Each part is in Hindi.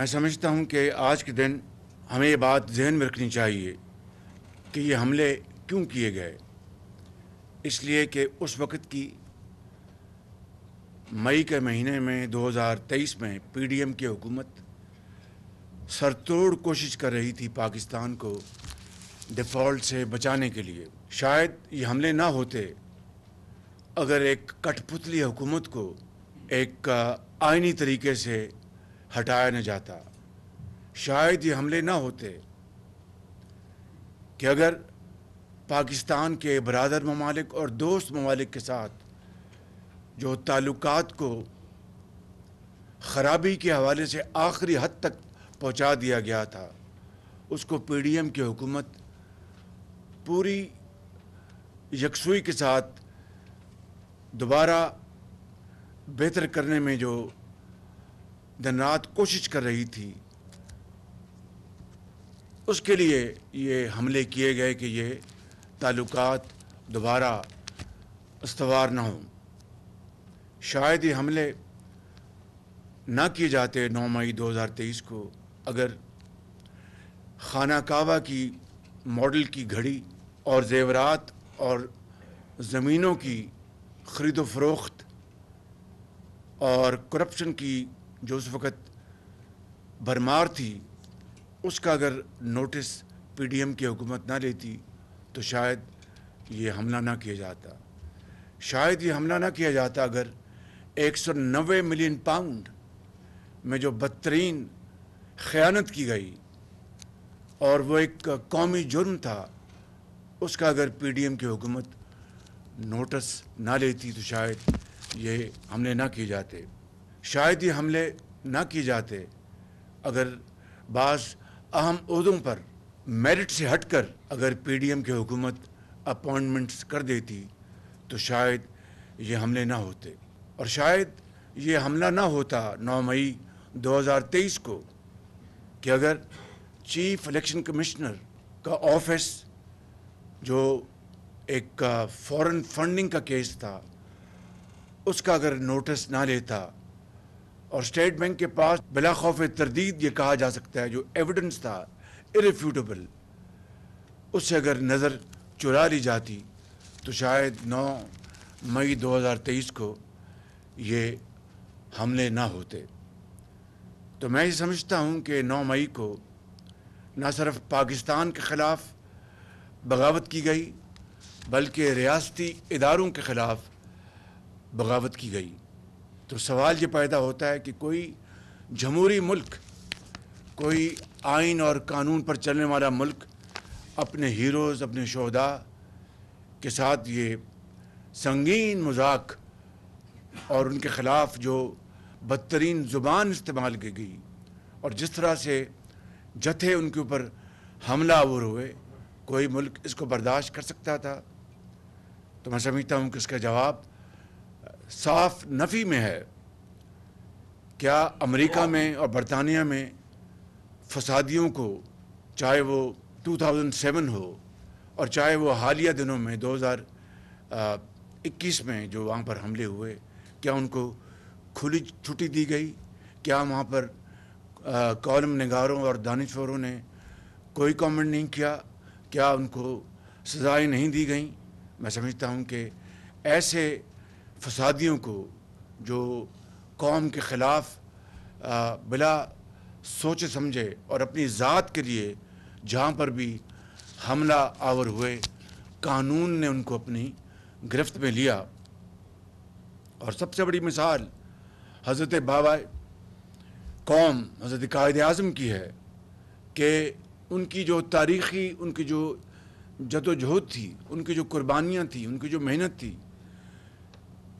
मैं समझता हूँ कि आज के दिन हमें ये बात जहन में रखनी चाहिए कि ये हमले क्यों किए गए इसलिए कि उस वक्त की मई के महीने में 2023 में पीडीएम की हुकूमत सरतोड़ कोशिश कर रही थी पाकिस्तान को डिफ़ॉल्ट से बचाने के लिए शायद ये हमले ना होते अगर एक कठपुतली हुकूमत को एक आइनी तरीके से हटाया न जाता शायद ये हमले ना होते कि अगर पाकिस्तान के बरदर ममालिक और दोस्त ममालिक के साथ जो ताल्लुक को ख़राबी के हवाले से आखिरी हद तक पहुंचा दिया गया था उसको पी डी एम की हुकूमत पूरी यकसुई के साथ दोबारा बेहतर करने में जो धनरात कोशिश कर रही थी उसके लिए ये हमले किए गए कि ये ताल्लुक दोबारा इस्तवार ना हों शायद ये हमले ना किए जाते 9 मई 2023 को अगर खाना कावा की मॉडल की घड़ी और जेवरात और ज़मीनों की खरीदो फरोख्त और करप्शन की जो उस वक़्त भरमार थी उसका अगर नोटिस पीडीएम की हुकूमत ना लेती तो शायद ये हमला ना किया जाता शायद ये हमला ना किया जाता अगर 190 मिलियन पाउंड में जो बदतरीन ख़यानत की गई और वो एक कौमी जुर्म था उसका अगर पीडीएम की हुकूमत नोटिस ना लेती तो शायद ये हमले ना किए जाते शायद ये हमले ना किए जाते अगर बास अहम उहदों पर मेरिट से हटकर अगर पीडीएम की हुकूमत अपॉइंटमेंट्स कर देती तो शायद ये हमले ना होते और शायद ये हमला ना होता 9 मई 2023 को कि अगर चीफ इलेक्शन कमिश्नर का ऑफिस जो एक फॉरेन फंडिंग का केस था उसका अगर नोटिस ना लेता और स्टेट बैंक के पास बिला खौफ तरदीद ये कहा जा सकता है जो एविडेंस था इरफ्यूटेबल उससे अगर नज़र चुरा ली जाती तो शायद 9 मई 2023 को ये हमले ना होते तो मैं ये समझता हूँ कि 9 मई को न सिर्फ पाकिस्तान के ख़िलाफ़ बगावत की गई बल्कि रियासती इदारों के ख़िलाफ़ बगावत की गई तो सवाल ये पैदा होता है कि कोई जमहूरी मुल्क कोई आइन और कानून पर चलने वाला मुल्क अपने हीरोज़ अपने शहदा के साथ ये संगीन मजाक और उनके ख़िलाफ़ जो बदतरीन ज़ुबान इस्तेमाल की गई और जिस तरह से जथे उनके ऊपर हमला आवर हुए कोई मुल्क इसको बर्दाश्त कर सकता था तो मैं समझता हूँ कि इसका जवाब साफ नफ़ी में है क्या अमेरिका में और बरतानिया में फसादियों को चाहे वो 2007 हो और चाहे वो हालिया दिनों में 2021 में जो वहाँ पर हमले हुए क्या उनको खुली छुट्टी दी गई क्या वहाँ पर कॉलम नगारों और दानश्वरों ने कोई कमेंट नहीं किया क्या उनको सजाएं नहीं दी गई मैं समझता हूँ कि ऐसे फसादियों को जो कौम के ख़िलाफ़ बिला सोचे समझे और अपनी ज़ात के लिए जहाँ पर भी हमला आवर हुए कानून ने उनको अपनी गिरफ्त में लिया और सबसे बड़ी मिसाल हज़रत बाबा कौम हज़रत कायद अज़म की है कि उनकी जो तारीख़ी उनकी जो जदोजहद थी उनकी जो कुर्बानियाँ थी उनकी जो मेहनत थी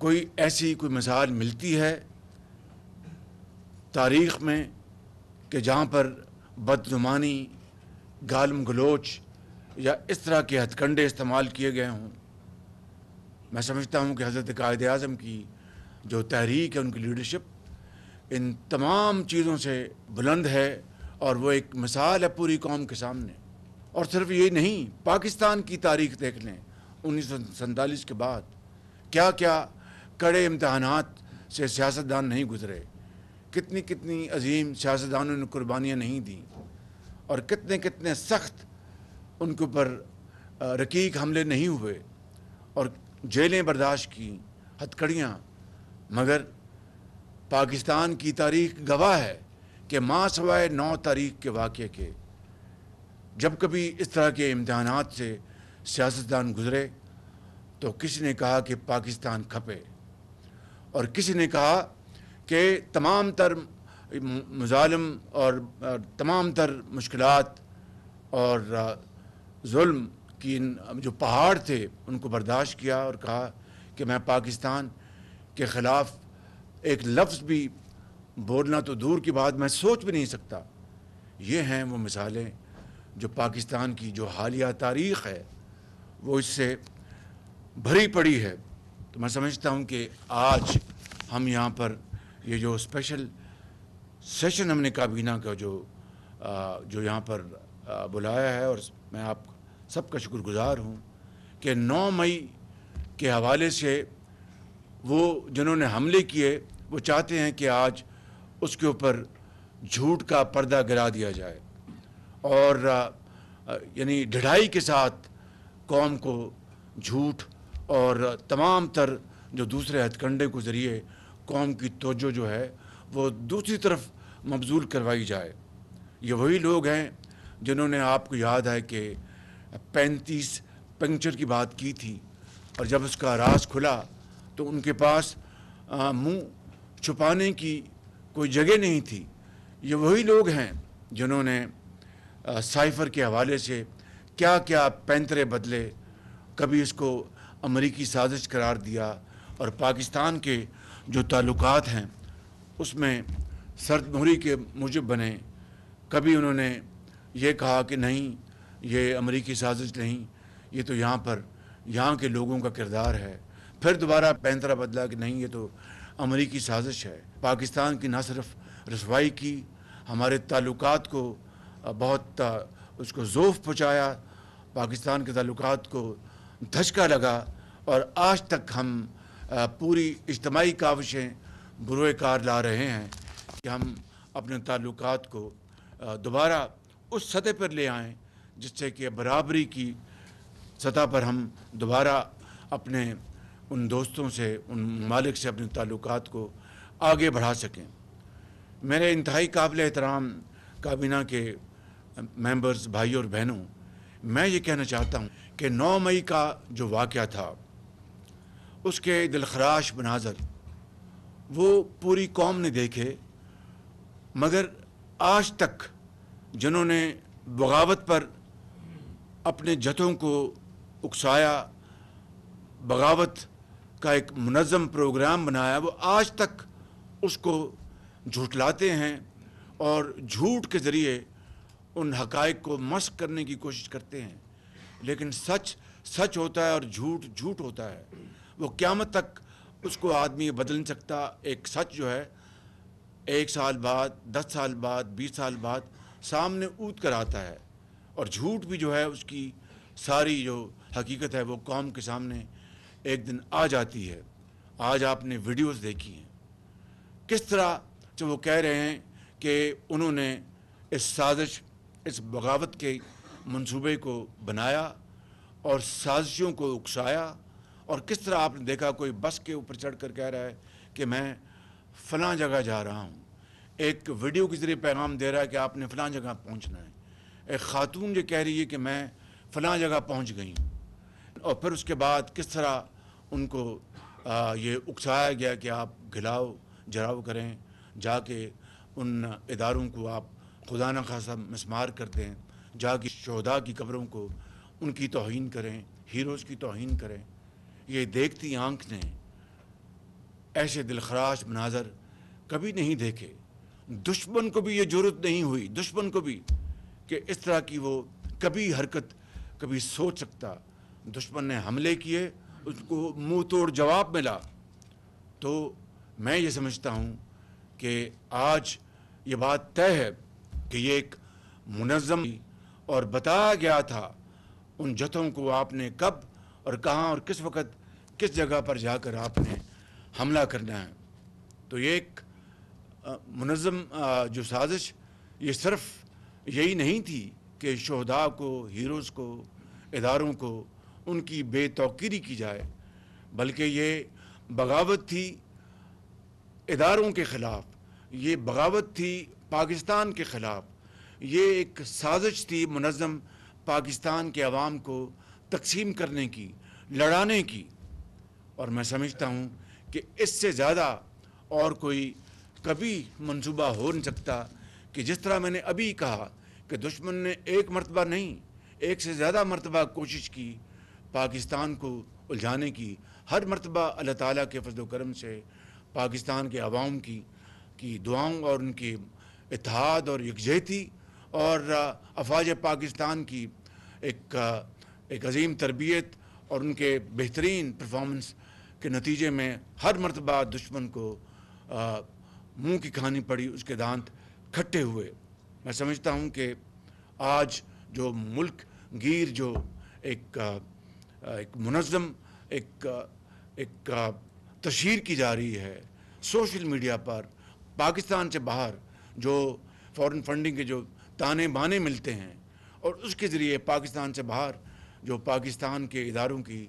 कोई ऐसी कोई मिसाल मिलती है तारीख़ में कि जहाँ पर बदजुमानी गालम गलोच या इस तरह के हथकंडे इस्तेमाल किए गए हों मैं समझता हूँ कि हज़रत कायद अजम की जो तहरीक है उनकी लीडरशिप इन तमाम चीज़ों से बुलंद है और वो एक मिसाल है पूरी कौम के सामने और सिर्फ ये नहीं पाकिस्तान की तारीख देख लें उन्नीस सौ सैंतालीस के बाद क्या क्या कड़े इम्तहानात से सियासतदान नहीं गुजरे कितनी कितनी अजीम सियासतदानों ने कुर्बानियाँ नहीं दी और कितने कितने सख्त उनके ऊपर रकीक हमले नहीं हुए और जेलें बर्दाश्त की हथकड़ियाँ मगर पाकिस्तान की तारीख गवाह है कि माँ सवाए नौ तारीख के वाक़ के जब कभी इस तरह के इम्तहान से सियासतदान गुज़रे तो किसी ने कहा कि पाकिस्तान खपे और किसी ने कहा कि तमाम तर मुजालम और तमाम तर मुश्किल और जुल्म की जो पहाड़ थे उनको बर्दाश्त किया और कहा कि मैं पाकिस्तान के ख़िलाफ़ एक लफ्ज़ भी बोलना तो दूर की बात मैं सोच भी नहीं सकता ये हैं वो मिसालें जो पाकिस्तान की जो हालिया तारीख़ है वो इससे भरी पड़ी है तो मैं समझता हूँ कि आज हम यहाँ पर ये जो स्पेशल सेशन हमने काबीना का जो आ, जो यहाँ पर आ, बुलाया है और मैं आप सबका शुक्रगुजार हूँ कि 9 मई के हवाले से वो जिन्होंने हमले किए वो चाहते हैं कि आज उसके ऊपर झूठ का पर्दा गिरा दिया जाए और यानी ढढ़ाई के साथ कौम को झूठ और तमाम तर जो दूसरे हथकंडे को ज़रिए कौम की तोजो जो है वो दूसरी तरफ मबजूल करवाई जाए ये वही लोग हैं जिन्होंने आपको याद है कि पैंतीस पंक्चर की बात की थी और जब उसका राज खुला तो उनके पास मुंह छुपाने की कोई जगह नहीं थी ये वही लोग हैं जिन्होंने साइफ़र के हवाले से क्या क्या पैंतरे बदले कभी इसको अमरीकी साजिश करार दिया और पाकिस्तान के जो ताल्लुकात हैं उसमें सरद मोहरी के मुजब बने कभी उन्होंने ये कहा कि नहीं ये अमरीकी साजिश नहीं ये तो यहाँ पर यहाँ के लोगों का किरदार है फिर दोबारा पैंतरा बदला कि नहीं ये तो अमरीकी साजिश है पाकिस्तान की ना सिर्फ रसवाई की हमारे ताल्लुक को बहुत उसको जोफ पहुँचाया पाकिस्तान के ताल्लुकात को धचका लगा और आज तक हम पूरी इज्तमाही काविशें बुरे कार ला रहे हैं कि हम अपने ताल्लुक को दोबारा उस सतह पर ले आएँ जिससे कि बराबरी की सतह पर हम दोबारा अपने उन दोस्तों से उन मालिक से अपने ताल्लुक को आगे बढ़ा सकें मेरे इंतहाई काबिल एहतराम काबीना के मेंबर्स भाई और बहनों मैं ये कहना चाहता हूँ कि 9 मई का जो वाक़ था उसके दिलखराश मनाजर वो पूरी कौम ने देखे मगर आज तक जिन्होंने बगावत पर अपने जतों को उकसाया बगावत का एक मनज़म प्रोग्राम बनाया वो आज तक उसको झूठलाते हैं और झूठ के ज़रिए उन हकायक को मस्क करने की कोशिश करते हैं लेकिन सच सच होता है और झूठ झूठ होता है वो क़्यामत तक उसको आदमी बदल नहीं सकता एक सच जो है एक साल बाद दस साल बाद बीस साल बाद सामने ऊद कर आता है और झूठ भी जो है उसकी सारी जो हकीकत है वो कौम के सामने एक दिन आ जाती है आज आपने वीडियोस देखी हैं किस तरह जो वो कह रहे हैं कि उन्होंने इस साजिश इस बगावत के मंसूबे को बनाया और साजिशों को उकसाया और किस तरह आपने देखा कोई बस के ऊपर चढ़ कर कह रहा है कि मैं फ़लाँ जगह जा रहा हूँ एक वीडियो के ज़रिए पैगाम दे रहा है कि आपने फला जगह पहुँचना है एक ख़ातून ये कह रही है कि मैं फ़लाँ जगह पहुँच गई हूँ और फिर उसके बाद किस तरह उनको आ, ये उकसाया गया कि आप घिलाओ जराव करें जाके उन इदारों को आप खुदा न खासा मसमार कर दें जाके शहदा की कब्रों को उनकी तोहन करें हीरोज़ की तोहन करें ये देखती आंख ने ऐसे दिलखराश मनाजर कभी नहीं देखे दुश्मन को भी ये जरूरत नहीं हुई दुश्मन को भी कि इस तरह की वो कभी हरकत कभी सोच सकता दुश्मन ने हमले किए उसको मुंह तोड़ जवाब मिला तो मैं ये समझता हूँ कि आज ये बात तय है कि ये एक मुनज़म और बताया गया था उन जतों को आपने कब और कहाँ और किस वक्त किस जगह पर जाकर आपने हमला करना है तो ये एक मनज़म जो साजिश ये सिर्फ यही नहीं थी कि शहदा को हीरोज़ को इदारों को उनकी बेतौकीरी की जाए बल्कि ये बगावत थी इदारों के ख़िलाफ़ ये बगावत थी पाकिस्तान के ख़िलाफ़ ये एक साजिश थी मनज़म पाकिस्तान के आवाम को तकसीम करने की लड़ाने की और मैं समझता हूँ कि इससे ज़्यादा और कोई कभी मंसूबा हो नहीं सकता कि जिस तरह मैंने अभी कहा कि दुश्मन ने एक मरतबा नहीं एक से ज़्यादा मरतबा कोशिश की पाकिस्तान को उलझाने की हर मरतबा अल्लाह ताला के फजल करम से पाकिस्तान के आवाम की की दुआओं और उनकी इतिहाद और यकजहती और अफवाज पाकिस्तान की एक एक अजीम तरबियत और उनके बेहतरीन परफॉर्मेंस के नतीजे में हर मरतबा दुश्मन को मुंह की कहानी पड़ी उसके दांत खट्टे हुए मैं समझता हूं कि आज जो मुल्क गिर जो एक आ, एक मुनज़म एक एक तशहर की जा रही है सोशल मीडिया पर पाकिस्तान से बाहर जो फ़ॉरेन फंडिंग के जो ताने बाने मिलते हैं और उसके ज़रिए पाकिस्तान से बाहर जो पाकिस्तान के इदारों की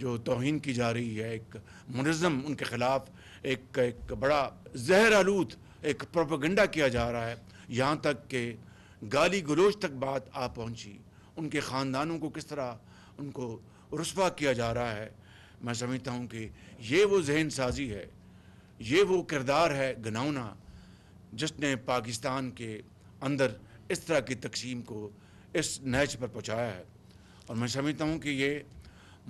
जो तोहन की जा रही है एक मुनज़म उनके ख़िलाफ़ एक एक बड़ा जहर आलूद एक प्रोपगंडा किया जा रहा है यहाँ तक कि गाली गलोच तक बात आ पहुँची उनके ख़ानदानों को किस तरह उनको रसवा किया जा रहा है मैं समझता हूँ कि ये वो जहन साजी है ये वो किरदार है गनौना जिसने पाकिस्तान के अंदर इस तरह की तकसीम को इस नहज पर पहुँचाया है और मैं समझता हूँ कि ये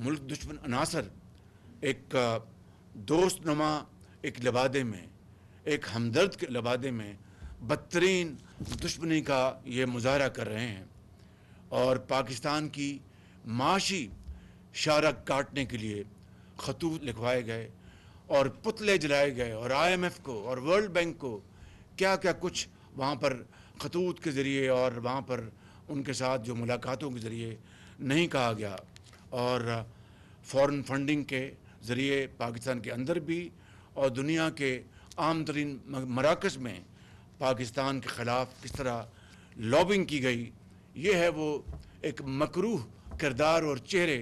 मुल्क दुश्मन अनासर एक दोस्त नुमा एक लबादे में एक हमदर्द के लबादे में बदतरीन दुश्मनी का ये मुजाहरा कर रहे हैं और पाकिस्तान की माशी शारक काटने के लिए खतूत लिखवाए गए और पुतले जलाए गए और आईएमएफ को और वर्ल्ड बैंक को क्या क्या कुछ वहाँ पर खतूत के ज़रिए और वहाँ पर उनके साथ जो मुलाकातों के ज़रिए नहीं कहा गया और फॉरेन फंडिंग के ज़रिए पाकिस्तान के अंदर भी और दुनिया के आम तरीन मराकज़ में पाकिस्तान के ख़िलाफ़ किस तरह लॉबिंग की गई ये है वो एक मकरूह किरदार और चेहरे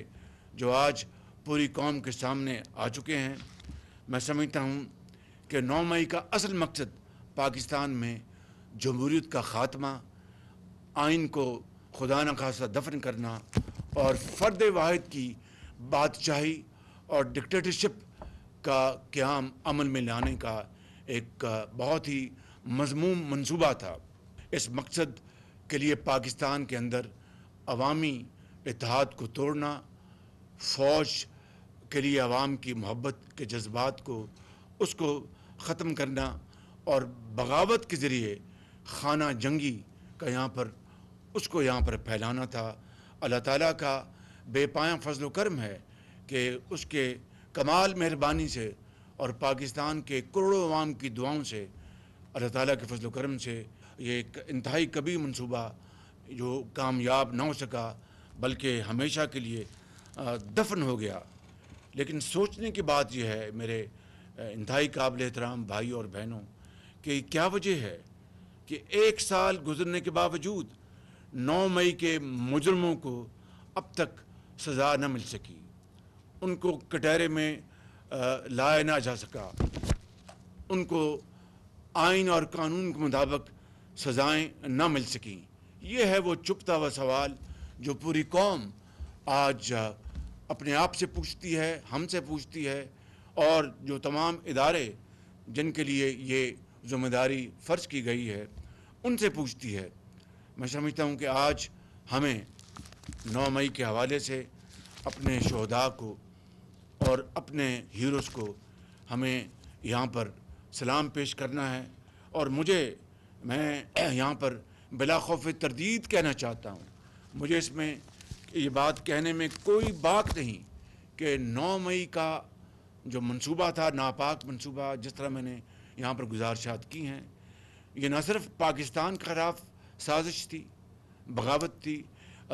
जो आज पूरी कौम के सामने आ चुके हैं मैं समझता हूँ कि नौ मई का असल मकसद पाकिस्तान में जमहूरीत का ख़ात्मा आइन को खुदा न खासा दफन करना और फ़र्द वाहिद की बादशाही और डिक्टेटरशिप का क्याम अमल में लाने का एक बहुत ही मजमूम मंसूबा था इस मकसद के लिए पाकिस्तान के अंदर अवामी इतिहाद को तोड़ना फौज के लिए आवाम की मोहब्बत के जज्बात को उसको ख़त्म करना और बगावत के ज़रिए खाना जंगी का यहाँ पर उसको यहाँ पर फैलाना था अल्लाह ताला का बेपाया फजल करम है कि उसके कमाल मेहरबानी से और पाकिस्तान के करोड़ों अवाम की दुआओं से अल्लाह ताला के फजल करम से ये एक इंतहाई कभी मनसूबा जो कामयाब ना हो सका बल्कि हमेशा के लिए दफन हो गया लेकिन सोचने की बात यह है मेरे इंतहाई काबिल एहतराम भाई और बहनों कि क्या वजह है कि एक साल गुजरने के बावजूद नौ मई के मुजरमों को अब तक सज़ा न मिल सकी उनको कटहरे में लाया ना जा सका उनको आइन और कानून के मुताबिक सज़ाएं ना मिल सकें यह है वो चुपता हुआ सवाल जो पूरी कौम आज अपने आप से पूछती है हमसे पूछती है और जो तमाम इदारे जिनके लिए ये जिम्मेदारी फ़र्ज की गई है उनसे पूछती है मैं समझता हूँ कि आज हमें नौ मई के हवाले से अपने शहदा को और अपने हीरोज़ को हमें यहाँ पर सलाम पेश करना है और मुझे मैं यहाँ पर बिला खौफ तरदीद कहना चाहता हूँ मुझे इसमें ये बात कहने में कोई बात नहीं कि 9 मई का जो मंसूबा था नापाक मंसूबा जिस तरह मैंने यहाँ पर गुजारशात की हैं ये न सिर्फ पाकिस्तान के ख़िलाफ़ साजिश थी बगावत थी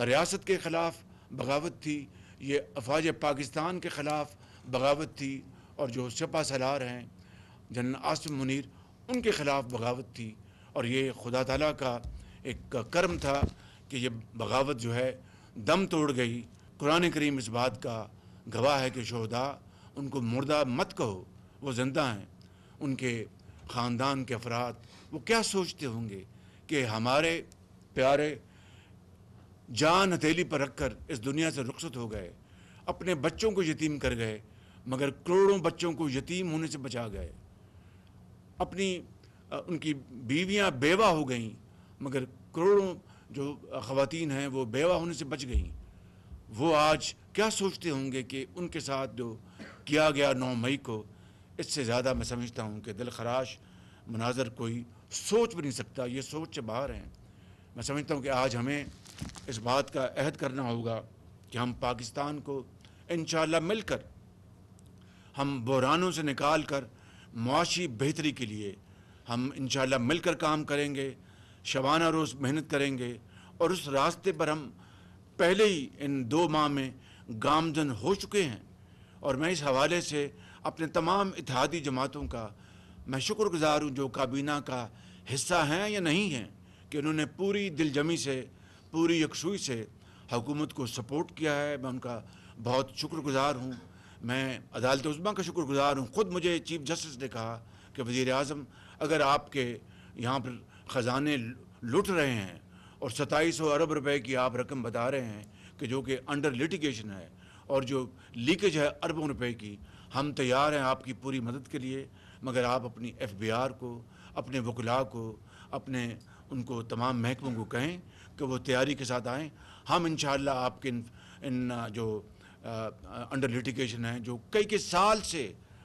रियासत के ख़िलाफ़ बगावत थी ये अफवाज पाकिस्तान के ख़िलाफ़ बगावत थी और जो शपा सलार हैं जन आसम मुनर उनके ख़िलाफ़ बगावत थी और ये खुदा तला का एक कर्म था कि ये बगावत जो है दम तोड़ गई कुरान करीम इस बात का गवाह है कि शहदा उनको मुर्दा मत कहो वो जिंदा हैं उनके ख़ानदान के अफराद वो क्या सोचते होंगे कि हमारे प्यारे जान हथेली पर रखकर इस दुनिया से रुखसत हो गए अपने बच्चों को यतीम कर गए मगर करोड़ों बच्चों को यतीम होने से बचा गए अपनी उनकी बीवियां बेवा हो गईं मगर करोड़ों जो खातन हैं वो बेवा होने से बच गईं वो आज क्या सोचते होंगे कि उनके साथ जो किया गया नौ मई को इससे ज़्यादा मैं समझता हूँ कि दिल खराश मनाजर कोई सोच भी नहीं सकता ये सोच से बाहर हैं मैं समझता हूँ कि आज हमें इस बात का अहद करना होगा कि हम पाकिस्तान को इन मिलकर हम बुरानों से निकाल कर मुशी बेहतरी के लिए हम इन मिलकर काम करेंगे शबाना रोज़ मेहनत करेंगे और उस रास्ते पर हम पहले ही इन दो माह में गामजन हो चुके हैं और मैं इस हवाले से अपने तमाम इतिहादी जमातों का मैं शुक्रगुजार हूँ जो काबीना का हिस्सा हैं या नहीं हैं कि उन्होंने पूरी दिलजमी से पूरी यकसुई से हुकूमत को सपोर्ट किया है मैं उनका बहुत शुक्रगुजार हूँ मैं अदालत उस्मा का शुक्रगुजार हूँ ख़ुद मुझे चीफ जस्टिस ने कहा कि वज़ी अजम अगर आपके यहाँ पर ख़जाने लुट रहे हैं और सताईस सौ अरब रुपए की आप रकम बता रहे हैं कि जो कि अंडर लिटिगेशन है और जो लीकेज है अरबों रुपए की हम तैयार हैं आपकी पूरी मदद के लिए मगर आप अपनी एफ बी आर को अपने वकला को अपने उनको तमाम महकमों को कहें कि वो तैयारी के साथ आएँ हम इन आपके इन, इन जो अंडर लिटिगेशन है जो कई कई साल से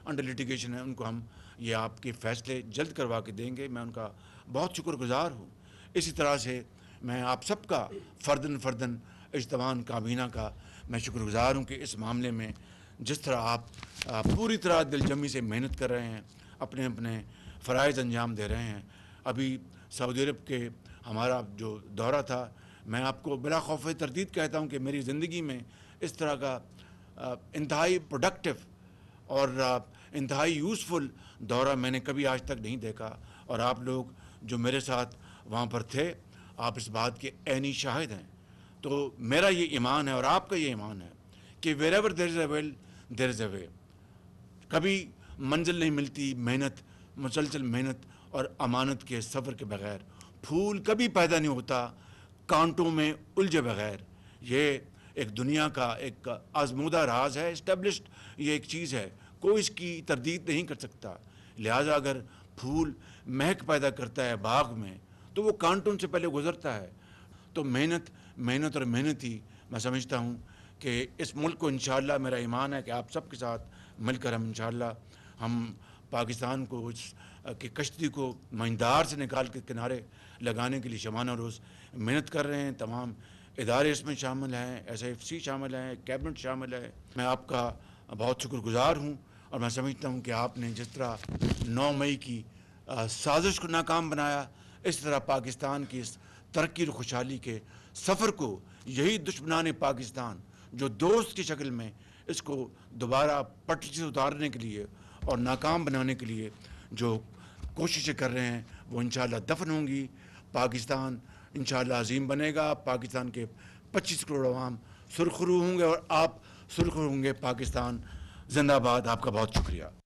अंडर लिटिगेशन है उनको हम ये आपके फैसले जल्द करवा के देंगे मैं उनका बहुत शुक्रगुजार हूँ इसी तरह से मैं आप सबका फर्दन फर्दन इजतवान काबीना का मैं शुक्रगुजार हूँ कि इस मामले में जिस तरह आप पूरी तरह दिलजमी से मेहनत कर रहे हैं अपने अपने फ़रज़ अंजाम दे रहे हैं अभी सऊदी अरब के हमारा जो दौरा था मैं आपको बिला खौफ तरदीद कहता हूँ कि मेरी ज़िंदगी में इस तरह का इंतहाई प्रोडक्टिव और इंतहाई यूज़फुल दौरा मैंने कभी आज तक नहीं देखा और आप लोग जो मेरे साथ वहाँ पर थे आप इस बात के ऐनी शाहिद हैं तो मेरा ये ईमान है और आपका ये ईमान है कि wherever there is a will there is a way कभी मंजिल नहीं मिलती मेहनत मुसलसल मेहनत और अमानत के सफ़र के बगैर फूल कभी पैदा नहीं होता कांटों में उलझे बगैर ये एक दुनिया का एक आजमूदा राज है इस्टेब्लिश ये एक चीज़ है कोई इसकी तरदीद नहीं कर सकता लिहाजा अगर फूल महक पैदा करता है बाग में तो वो कांटों से पहले गुजरता है तो मेहनत मेहनत और मेहनत ही मैं समझता हूँ कि इस मुल्क को इन मेरा ईमान है कि आप सबके साथ मिलकर हम इन हम पाकिस्तान को उस के कश्ती को मंदार से निकाल के किनारे लगाने के लिए शमाना रोज़ मेहनत कर रहे हैं तमाम इदारे इसमें शामिल हैं एस एफ सी शामिल हैं कैबिनेट शामिल है मैं आपका बहुत शुक्रगुजार हूँ और मैं समझता हूँ कि आपने जिस तरह नौ मई की साजिश को नाकाम बनाया इस तरह पाकिस्तान की इस तरक्की और खुशहाली के सफ़र को यही दुश्मनान पाकिस्तान जो दोस्त की शक्ल में इसको दोबारा पटरी से उतारने के लिए और नाकाम बनाने के लिए जो कोशिशें कर रहे हैं वो इन दफन होंगी पाकिस्तान इन अजीम बनेगा पाकिस्तान के पच्चीस करोड़ अवाम सुरखरू होंगे और आप सुरखरू होंगे पाकिस्तान जिंदाबाद आपका बहुत शुक्रिया